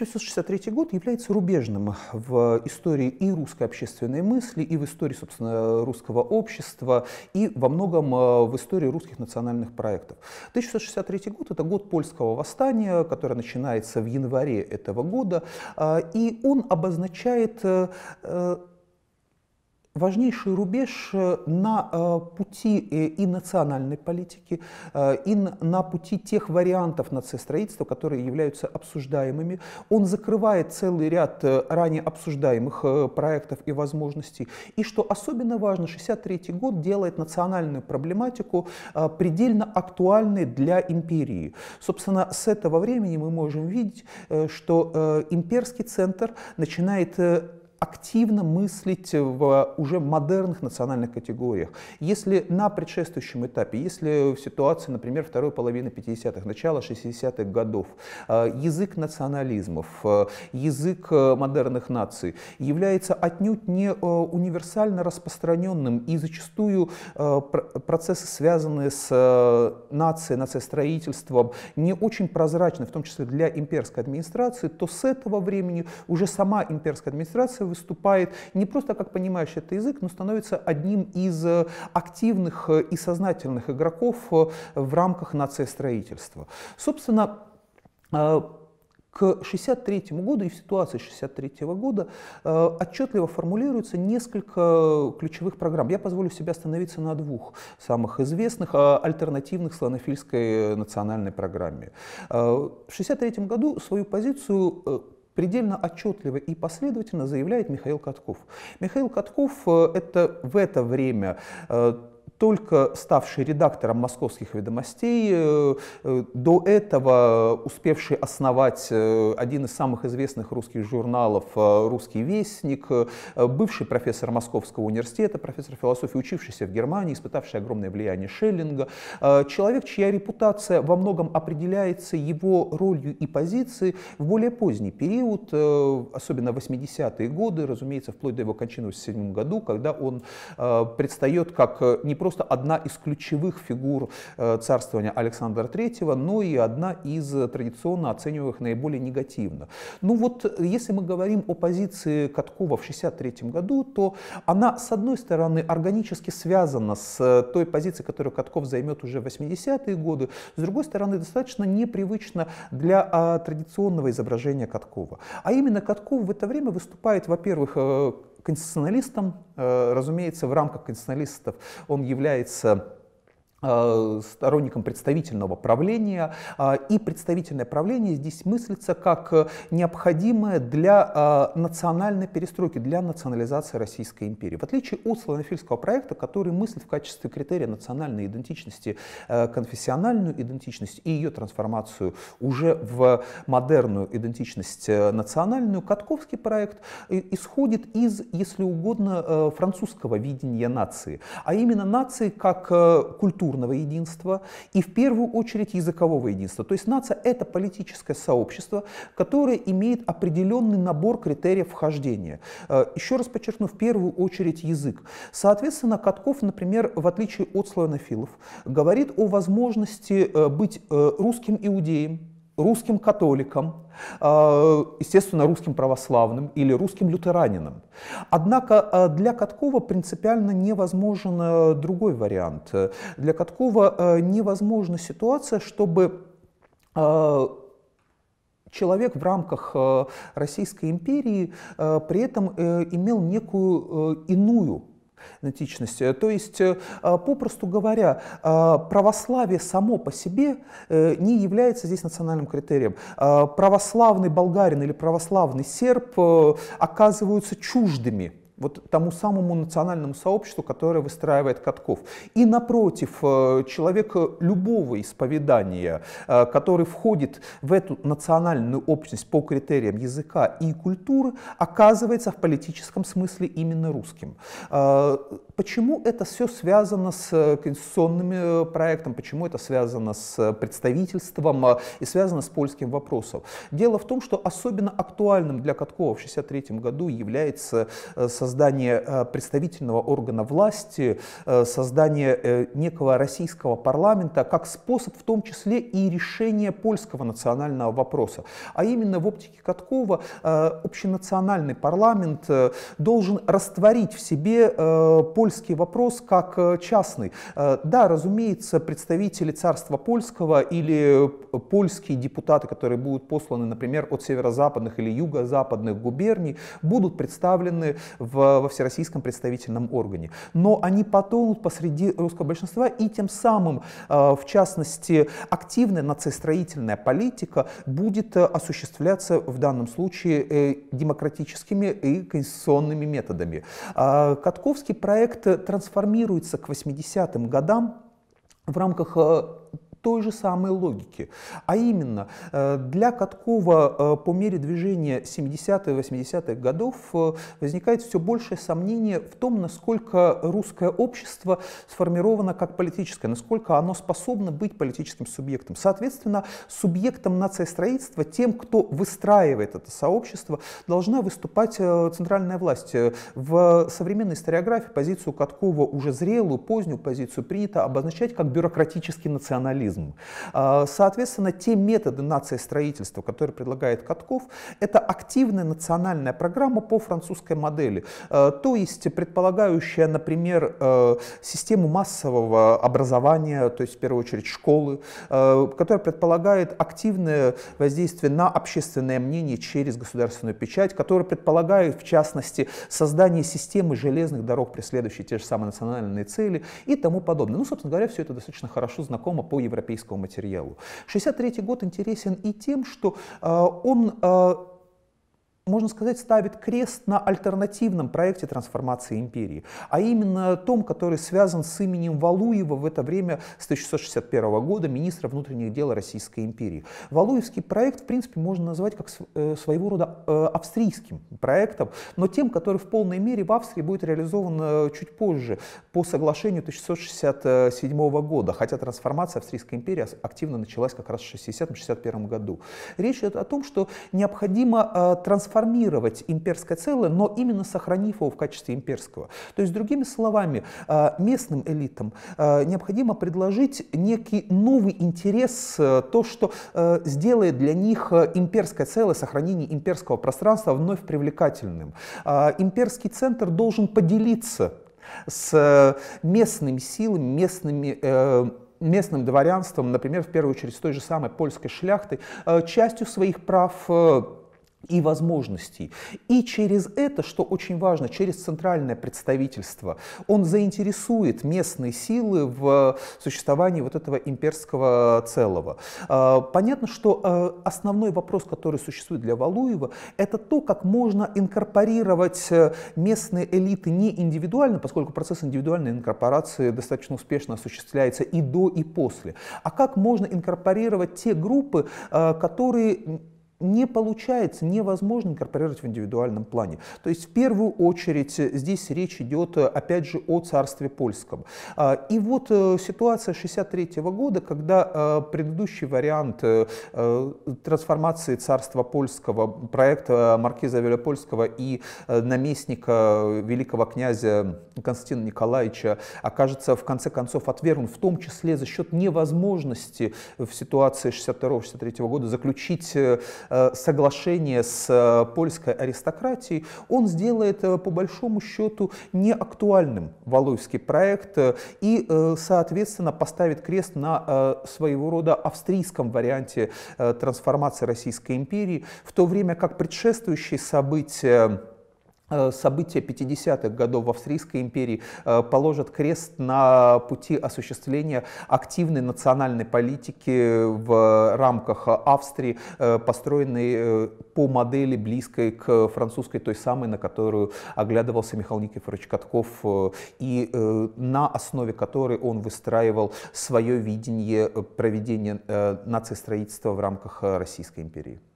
1863 год является рубежным в истории и русской общественной мысли, и в истории, собственно, русского общества, и во многом э, в истории русских национальных проектов. 1863 год — это год польского восстания, которое начинается в январе этого года, э, и он обозначает э, важнейший рубеж э, на э, пути э, и национальной политики, и на пути тех вариантов нацистроительства, которые являются обсуждаемыми. Он закрывает целый ряд ранее обсуждаемых проектов и возможностей. И что особенно важно, 1963 год делает национальную проблематику предельно актуальной для империи. Собственно, с этого времени мы можем видеть, что имперский центр начинает активно мыслить в э, уже модерных национальных категориях. Если на предшествующем этапе, если в ситуации, например, второй половины 50-х, начала 60-х годов, э, язык национализмов, э, язык модерных наций является отнюдь не универсально распространенным и зачастую процессы, связанные с нацией, нациостроительством, не очень прозрачны, в том числе для имперской администрации, то с этого времени уже сама имперская администрация выступает не просто как понимающий этот язык, но становится одним из э, активных э, и сознательных игроков э, в рамках нациостроительства. Собственно, к 1963 году и в ситуации 1963 года э, отчетливо формулируется несколько ключевых программ. Я позволю себе остановиться на двух самых известных э, альтернативных славянофильской национальной программе. Э, в 1963 году свою позицию предельно отчетливо и последовательно заявляет Михаил Катков. Михаил Катков э, это в это время э, только ставший редактором «Московских ведомостей», э, э, до этого успевший основать э, один из самых известных русских журналов «Русский вестник», бывший профессор Московского университета, профессор философии, учившийся в Германии, испытавший огромное влияние Шеллинга, человек, чья репутация во многом определяется его ролью и позицией в более поздний период, особенно 80-е годы, разумеется, вплоть до его кончины в 1987 году, когда он предстает как не просто просто одна из ключевых фигур э, царствования Александра III, но и одна из э, традиционно оцениваемых наиболее негативно. Ну вот, э, если мы говорим о позиции Каткова в 1963 году, то она, с одной стороны, органически связана с той позицией, которую Катков займет уже в 80-е годы, с другой стороны, достаточно непривычно для а, традиционного изображения Каткова. А именно Катков в это время выступает, во-первых, конституционалистом, э, разумеется, в рамках конституционалистов он является Э, сторонником представительного правления. Э, и представительное правление здесь мыслится как необходимое для э, национальной перестройки, для национализации Российской империи. В отличие от славянофильского проекта, который мыслит в качестве критерия национальной идентичности, конфессиональную идентичность и ее трансформацию уже в модерную идентичность национальную, Катковский проект исходит из, если угодно, французского видения нации, а именно нации как культуры культурного единства и в первую очередь языкового единства. То есть нация — это политическое сообщество, которое имеет определенный набор критериев вхождения. Э, Еще раз подчеркну, в первую очередь язык. Соответственно, Катков, например, в отличие от славянофилов, говорит о возможности э, быть э, русским иудеем, русским католикам, а, естественно, русским православным или русским лютеранином. Однако а, для Каткова принципиально невозможен а, другой вариант. Для Каткова невозможна ситуация, чтобы человек в рамках Российской империи при этом э, имел некую э, иную идентичности. То есть, э, попросту говоря, э, православие само по себе э, не является здесь национальным критерием. Православный болгарин или православный серб оказываются чуждыми вот тому самому национальному сообществу, которое выстраивает катков. И напротив, э, человек любого исповедания, э, который входит в эту национальную общность по критериям языка и культуры, оказывается в политическом смысле именно русским. Э, почему это все связано с конституционным проектом, почему это связано с представительством и связано с польским вопросом? Дело в том, что особенно актуальным для Каткова в 1963 году является со создание э, представительного органа власти, э, создание э, некого российского парламента как способ в том числе и решения польского национального вопроса. А именно в оптике Каткова общенациональный парламент должен растворить в себе польский вопрос как частный. Да, разумеется, представители царства польского или польские депутаты, которые будут посланы, например, от северо-западных или юго-западных губерний, будут представлены в в, во всероссийском представительном органе. Но они потонут посреди русского большинства, и тем самым, э, в частности, активная нацистроительная политика будет э, осуществляться в данном случае э, демократическими и конституционными методами. А, Катковский проект трансформируется к 80-м годам в рамках той же самой логики. А именно, э, для Каткова э, по мере движения 70-х и 80-х годов э, возникает все большее сомнение в том, насколько русское общество сформировано как политическое, насколько оно способно быть политическим субъектом. Соответственно, субъектом нациостроительства, тем, кто выстраивает это сообщество, должна выступать центральная власть. В современной историографии позицию Каткова, уже зрелую, позднюю позицию, принято обозначать как бюрократический национализм марксизм. А, соответственно, те методы нациостроительства, которые предлагает Катков, это активная национальная программа по французской модели, а, то есть предполагающая, например, а, систему массового образования, то есть в первую очередь школы, которая предполагает активное воздействие на общественное мнение через государственную печать, которая предполагает, в частности, создание системы железных дорог, преследующей те же самые национальные цели и тому подобное. Ну, собственно говоря, все это достаточно хорошо знакомо по европейскому европейского материалу. 1963 год интересен и тем, что э, он э, можно сказать, ставит крест на альтернативном проекте трансформации империи, а именно том, который связан с именем Валуева в это время с 1661 года министра внутренних дел Российской империи. Валуевский проект, в принципе, можно назвать как э, своего рода э, австрийским проектом, но тем, который в полной мере в Австрии будет реализован э, чуть позже, по соглашению 1667 года, хотя трансформация Австрийской империи активно началась как раз в 60-61 году. Речь идет о том, что необходимо трансформировать реформировать имперское целое, но именно сохранив его в качестве имперского. То есть, другими словами, э, местным элитам э, необходимо предложить некий новый интерес, э, то, что сделает для них имперское целое, сохранение имперского пространства вновь привлекательным. Имперский центр должен поделиться с местными силами, местными местным дворянством, например, в первую очередь с той же самой польской шляхтой, частью своих прав и возможностей. И через это, что очень важно, через центральное представительство, он заинтересует местные силы в э, существовании вот этого имперского целого. А, понятно, что э, основной вопрос, который существует для Валуева, это то, как можно инкорпорировать э, местные элиты не индивидуально, поскольку процесс индивидуальной инкорпорации достаточно успешно осуществляется и до, и после, а как можно инкорпорировать те группы, которые не получается, невозможно инкорпорировать в индивидуальном плане. То есть в первую очередь здесь речь идет, опять же, о царстве польском. А, и вот э, ситуация 1963 года, когда э, предыдущий вариант э, трансформации царства польского, проекта маркиза Велопольского и наместника великого князя Константина Николаевича окажется в конце концов отвергнут, в том числе за счет невозможности в ситуации 1962-1963 года заключить Э, соглашение с э, польской аристократией, он сделает э, по большому счету неактуальным Валуйский проект и, соответственно, поставит крест на своего рода австрийском варианте трансформации Российской империи, в то время как предшествующие события Э, события 50-х годов в Австрийской империи э, положат крест на пути осуществления активной национальной политики в рамках Австрии, э, построенной по модели близкой к французской, той самой, на которую оглядывался Михаил Никифорович Катков и на основе которой он выстраивал свое видение проведения нацистроительства в рамках Российской империи.